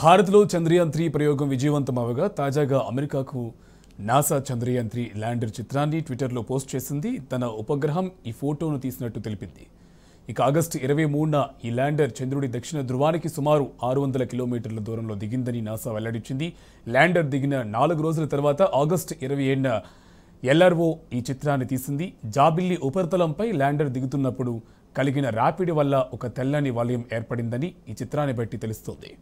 భారత్లో చంద్రయాన్ త్రీ ప్రయోగం విజయవంతం అవగా తాజాగా అమెరికాకు నాసా చంద్రయాన్ త్రీ ల్యాండర్ చిత్రాన్ని ట్విట్టర్లో పోస్ట్ చేసింది తన ఉపగ్రహం ఈ ఫోటోను తీసినట్టు తెలిపింది ఇక ఆగస్టు ఇరవై మూడున ఈ ల్యాండర్ చంద్రుడి దక్షిణ ధృవానికి సుమారు ఆరు వందల కిలోమీటర్ల దూరంలో దిగిందని నాసా వెల్లడించింది ల్యాండర్ దిగిన నాలుగు రోజుల తర్వాత ఆగస్టు ఇరవై ఏడున ఎల్ఆర్ఓ ఈ చిత్రాన్ని తీసింది జాబిల్లి ఉపరితలంపై ల్యాండర్ దిగుతున్నప్పుడు కలిగిన ర్యాపిడ్ వల్ల ఒక తెల్లని వలయం ఏర్పడిందని ఈ చిత్రాన్ని బట్టి తెలుస్తోంది